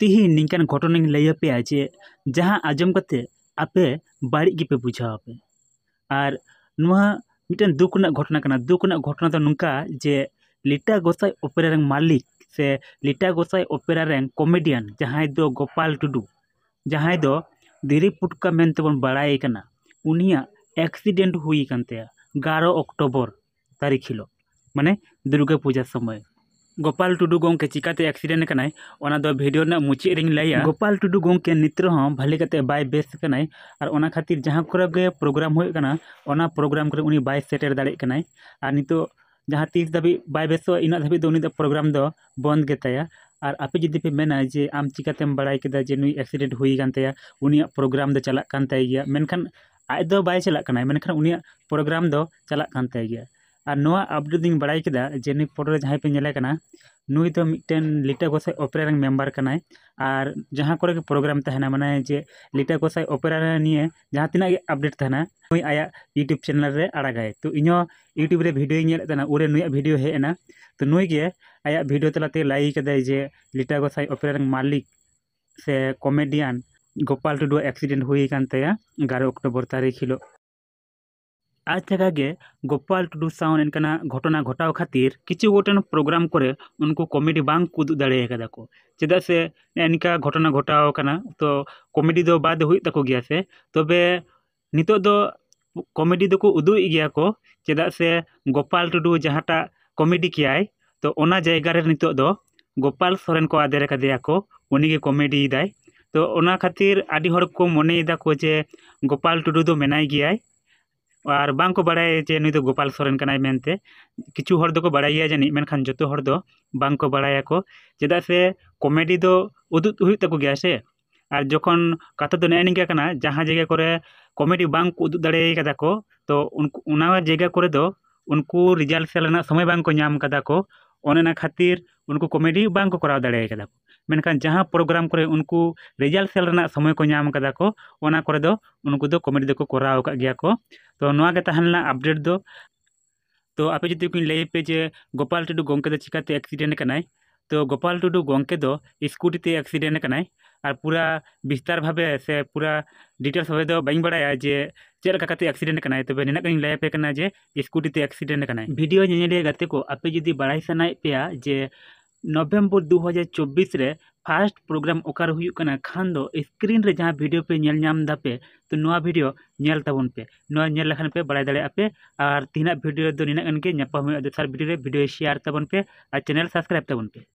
ᱛᱤᱦᱤᱧ ᱱᱤᱝᱠᱟᱱ ᱜᱷᱚᱴᱚᱱᱟᱧ ᱞᱟᱹᱭ ᱟᱯᱮᱭᱟ ᱡᱮ ᱡᱟᱦᱟᱸ ᱟᱸᱡᱚᱢ ᱠᱟᱛᱮ ᱟᱯᱮ ᱵᱟᱹᱲᱤᱡ ᱜᱮᱯᱮ ᱵᱩᱡᱷᱟᱹᱣ ᱟᱯᱮ ᱟᱨ ᱱᱚᱣᱟ ᱢᱤᱫᱴᱮᱱ ᱫᱩᱠ ᱨᱮᱱᱟᱜ ᱜᱷᱚᱴᱚᱱᱟ ᱠᱟᱱᱟ ᱫᱩᱠ ᱨᱮᱱᱟᱜ ᱜᱷᱚᱴᱚᱱᱟ ᱫᱚ ᱱᱚᱝᱠᱟ ᱡᱮ ᱞᱤᱴᱟ ᱜᱚᱸᱥᱟᱭ ᱚᱯᱮᱨᱟ ᱨᱮᱱ ᱢᱟᱹᱞᱤᱠ ᱥᱮ ᱞᱤᱴᱟ ᱜᱚᱸᱥᱟᱭ ᱚᱯᱮᱨᱟ ᱨᱮᱱ ᱠᱚᱢᱮᱰᱤᱭᱟᱱ ᱡᱟᱦᱟᱸᱭ ᱫᱚ ᱜᱳᱯᱟᱞ ᱴᱩᱰᱩ ᱡᱟᱦᱟᱸᱭ ᱫᱚ ᱫᱤᱨᱤ ᱯᱩᱴᱠᱟ ᱢᱮᱱᱛᱮᱵᱚᱱ ᱵᱟᱲᱟᱭᱮ ᱠᱟᱱᱟ ᱩᱱᱤᱭᱟᱜ ᱮᱠᱥᱤᱰᱮᱱᱴ ᱦᱩᱭ ᱟᱠᱟᱱ ᱛᱟᱭᱟ ᱜᱟᱨᱚ ᱚᱠᱴᱳᱵᱚᱨ ᱛᱟᱹᱨᱤᱠᱷ ᱦᱤᱞᱳᱜ ᱢᱟᱱᱮ ᱫᱩᱨᱜᱟᱹ ᱯᱩᱡᱟᱹ ᱥᱚᱢᱚᱭ गोपाल टुडू गोमे चिकाते एक्सीडेंट करना भिडियो मुचाद रही लिया गोपाल टुडू गोमे नित्रो हाँ, भलेते बै बेसाई और खातिर जहाँ कुरे प्रोग्राम होना प्रोग्राम को सेटेर दाई और नित जहाँ तीस दाबी बै बेस इन दाबी उन प्रोग्राम बंद के और आप जी पे मेना जे आम चिकाते बड़ा के नई एक्सीडेंट हुई उनिया प्रोग्राम चलान मेखान आज तो बै चलान उनिया प्रोग्राम चलान ᱟᱨ ᱱᱚᱣᱟ ᱟᱯᱰᱮᱴ ᱫᱚᱧ ᱵᱟᱲᱟᱭ ᱠᱮᱫᱟ ᱡᱮ ᱱᱩᱭ ᱯᱷᱳᱴᱳ ᱨᱮ ᱡᱟᱦᱟᱸᱭ ᱯᱮ ᱧᱮᱞᱮ ᱠᱟᱱᱟ ᱱᱩᱭ ᱫᱚ ᱢᱤᱫᱴᱮᱱ ᱞᱤᱴᱟ ᱜᱳᱥᱟᱭ ᱚᱯᱮᱨᱟ ᱨᱮᱱ ᱢᱮᱢᱵᱟᱨ ᱠᱟᱱᱟᱭ ᱟᱨ ᱡᱟᱦᱟᱸ ᱠᱚᱨᱮ ᱜᱮ ᱯᱨᱳᱜᱨᱟᱢ ᱛᱟᱦᱮᱱᱟ ᱢᱟᱱᱮ ᱡᱮ ᱞᱤᱴᱟ ᱜᱳᱥᱟᱭ ᱚᱯᱮᱨᱟ ᱨᱮ ᱱᱤᱭᱮ ᱡᱟᱦᱟᱸ ᱛᱤᱱᱟᱹᱜ ᱜᱮ ᱟᱯᱰᱮᱴ ᱛᱟᱦᱮᱱᱟ ᱱᱩᱭ ᱟᱭᱟᱜ ᱤᱭᱩᱴᱤᱭᱩᱵᱽ ᱪᱮᱱᱮᱞ ᱨᱮ ᱟᱲᱟᱜᱟᱭ ᱛᱚ ᱤᱧᱦᱚᱸ ᱤᱭᱩᱴᱤᱭᱩᱵᱽ ᱨᱮ ᱵᱷᱤᱰᱤᱭᱳᱧ ᱧᱮᱞᱮᱫ ᱛᱟᱦᱮᱱᱟ ᱩᱱᱨᱮ ᱱᱩᱭᱟᱜ ᱵᱷᱤᱰᱤᱭᱳ ᱦᱮᱡ ᱮᱱᱟ ᱛᱚ ᱱᱩᱭ ᱜᱮ ᱟᱭᱟᱜ ᱵᱷᱤᱰᱤᱭᱳ ᱛᱟᱞᱟᱛᱮ ᱞᱟᱹᱭ ᱠᱟᱫᱟᱭ ᱡᱮ ᱞᱤᱴᱟ ᱜᱳᱥᱟᱭ ᱚᱯᱮᱨᱟ ᱨᱮᱱ ᱢᱟᱹᱞᱤᱠ ᱥᱮ ᱠᱚᱢᱮᱰᱤᱭᱟᱱ ᱜᱳᱯᱟᱞ ᱴᱩᱰᱩᱣᱟᱜ ᱮᱠᱥᱤᱰᱮᱱᱴ ᱦᱩᱭ ᱟᱠᱟᱱ ᱛᱟᱭᱟ ᱮᱜᱟᱨᱚ ᱚᱠᱴᱳᱵᱚᱨ ᱛᱟᱹᱨᱤᱠᱷ ᱦᱤᱞᱳᱜ ᱟᱡ ᱛᱮᱜᱮ ᱜᱳᱯᱟᱞ ᱴᱩᱰᱩ ᱥᱟᱶ ᱱᱚᱝᱠᱟᱱᱟᱜ ᱜᱷᱚᱴᱚᱱᱟ ᱜᱷᱚᱴᱟᱣ ᱠᱷᱟᱹᱛᱤᱨ ᱠᱤᱪᱷᱩ ᱜᱚᱴᱮᱱ ᱯᱨᱳᱜᱨᱟᱢ ᱠᱚᱨᱮ ᱩᱱᱠᱩ ᱠᱚᱢᱮᱰᱤ ᱵᱟᱝ ᱠᱚ ᱩᱫᱩᱜ ᱫᱟᱲᱮ ᱟᱠᱟᱫᱟ ᱠᱚ ᱪᱮᱫᱟᱜ ᱥᱮ ᱱᱚᱝᱠᱟ ᱜᱷᱚᱴᱚᱱᱟ ᱜᱷᱚᱴᱟᱣ ᱟᱠᱟᱱᱟ ᱛᱚ ᱠᱚᱢᱮᱰᱤ ᱫᱚ ᱵᱟᱫᱽ ᱦᱩᱭᱩᱜ ᱛᱟᱠᱚ ᱜᱮᱭᱟ ᱥᱮ ᱛᱚᱵᱮ ᱱᱤᱛᱚᱜ ᱫᱚ ᱠᱚᱢᱮᱰᱤ ᱫᱚᱠᱚ ᱩᱫᱩᱜᱮᱫ ᱜᱮᱭᱟ ᱠᱚ ᱪᱮᱫᱟᱜ ᱥᱮ ᱜᱳᱯᱟᱞ ᱴᱩᱰᱩ ᱡᱟᱦᱟᱸᱴᱟᱜ ᱠᱚᱢᱮᱰᱤ ᱠᱮᱭᱟᱭ ᱛᱚ ᱚᱱᱟ ᱡᱟᱭᱜᱟ ᱨᱮ ᱱᱤᱛᱚᱜ ᱫᱚ ᱜᱳᱯᱟᱞ ᱥᱚᱨᱮᱱ ᱠᱚ ᱟᱫᱮᱨ ᱟᱠᱟᱫᱮᱭᱟ ᱠᱚ ᱩᱱᱤᱜᱮ ᱠᱚᱢᱮᱰᱤᱭᱮᱫᱟᱭ ᱛᱚ ᱚᱱᱟ ᱠᱷᱟᱹᱛᱤᱨ ᱟᱹᱰᱤ ᱦᱚᱲ ᱠᱚ ᱢᱚᱱᱮᱭᱮᱫᱟ ᱠᱚ ᱡᱮ ᱜᱳᱯᱟᱞ ᱴᱩᱰᱩ ᱫᱚ ᱢᱮᱱᱟᱭ ᱜᱮᱭᱟᱭ ᱟᱨ ᱵᱟᱝ ᱠᱚ ᱵᱟᱲᱟᱭᱟ ᱡᱮ ᱱᱩᱭ ᱫᱚ ᱜᱳᱯᱟᱞ ᱥᱚᱨᱮᱱ ᱠᱟᱱᱟᱭ ᱢᱮᱱᱛᱮ ᱠᱤᱪᱷᱩ ᱦᱚᱲ ᱫᱚᱠᱚ ᱵᱟᱲᱟᱭᱟ ᱡᱟᱹᱱᱤᱡ ᱢᱮᱱᱠᱷᱟᱱ ᱡᱚᱛᱚ ᱦᱚᱲ ᱫᱚ ᱵᱟᱝ ᱠᱚ ᱵᱟᱲᱟᱭᱟᱠᱚ ᱪᱮᱫᱟᱜ ᱥᱮ ᱠᱚᱢᱮᱰᱤ ᱫᱚ ᱩᱫᱩᱜ ᱦᱩᱭᱩᱜ ᱛᱟᱠᱚ ᱜᱮᱭᱟ ᱥᱮ ᱟᱨ ᱡᱚᱠᱷᱚᱱ ᱠᱟᱛᱷᱟ ᱫᱚ ᱱᱮᱜᱼᱮ ᱱᱤᱝᱠᱟ ᱠᱟᱱᱟ ᱡᱟᱦᱟᱸ ᱡᱟᱭᱜᱟ ᱠᱚᱨᱮ ᱠᱚᱢᱮᱰᱤ ᱵᱟᱝ ᱠᱚ ᱩᱫᱩᱜ ᱫᱟᱲᱮ ᱠᱟᱫᱟ ᱠᱚ ᱛᱚ ᱩᱱᱠᱩ ᱚᱱᱟ ᱡᱟᱭᱜᱟ ᱠᱚᱨᱮ ᱫᱚ ᱩᱱᱠᱩ ᱨᱮᱡᱟᱞᱴ ᱥᱮᱞ ᱨᱮᱱᱟᱜ ᱥᱚᱢᱚᱭ ᱵᱟᱝ ᱠᱚ ᱧᱟᱢ ᱠᱟᱫᱟ ᱠᱚ ᱚᱱᱮ ᱚᱱᱟ ᱠᱷᱟᱹᱛᱤᱨ ᱩᱱᱠᱩ ᱠᱚᱢᱮᱰᱤ ᱵᱟᱝ ᱠᱚ ᱠᱚᱨᱟᱣ ᱫᱟᱲᱮ ᱠᱟᱫᱟ मेखान जहाँ प्रोग्राम को उनको रेजाल सेल समय को नाम को कमेडी को कराव कपडेट दो तो आप जो कुछ लैपे जे गोपाल टुडु गंके चिकाते एक्सीडेंट कर तो गोपाल टुडु गंके स्कूटी ते एक्सीडेंट कर और पूरा विस्तार भावे से पूरा डिटेल्स भावे बैंक बड़ा जे चलका एक्सीडेंट कर तब ना लैपे जे स्कूटी ते एक्सीडेंट कर भिडियो गते को आप जुदी बड़ा सामना पे जे ᱱᱚᱵᱷᱮᱢᱵᱚᱨ ᱫᱩ ᱦᱟᱡᱟᱨ ᱪᱚᱵᱵᱤᱥ ᱨᱮ ᱯᱷᱟᱥᱴ ᱯᱨᱳᱜᱨᱟᱢ ᱚᱠᱟᱨᱮ ᱦᱩᱭᱩᱜ ᱠᱟᱱᱟ ᱠᱷᱟᱱ ᱫᱚ ᱥᱠᱨᱤᱱ ᱨᱮ ᱡᱟᱦᱟᱸ ᱵᱷᱤᱰᱭᱳ ᱯᱮ ᱧᱮᱞ ᱧᱟᱢ ᱫᱟᱯᱮ ᱛᱚ ᱱᱚᱣᱟ ᱵᱷᱤᱰᱭᱳ ᱧᱮᱞ ᱛᱟᱵᱚᱱ ᱯᱮ ᱱᱚᱣᱟ ᱧᱮᱞ ᱞᱮᱠᱷᱟᱱ ᱯᱮ ᱵᱟᱲᱟᱭ ᱫᱟᱲᱮᱭᱟᱜᱼᱟ ᱯᱮ ᱟᱨ ᱛᱤᱱᱟᱹᱜ ᱵᱷᱤᱰᱭᱳ ᱫᱚ ᱱᱤᱱᱟᱹᱜ ᱜᱟᱱ ᱜᱮ ᱧᱟᱯᱟᱢ ᱦᱩᱭᱩᱜᱼᱟ ᱫᱚᱥᱟᱨ ᱵᱷᱤᱰᱭᱳ ᱨᱮ ᱵᱷᱤᱰᱭᱳ ᱥᱮᱭᱟᱨ ᱛᱟᱵᱚᱱ ᱯᱮ ᱟᱨ ᱪᱮᱱᱮᱞ ᱥᱟᱵᱥᱠᱨᱟᱭᱤᱵ ᱛᱟᱵᱚᱱ ᱯᱮ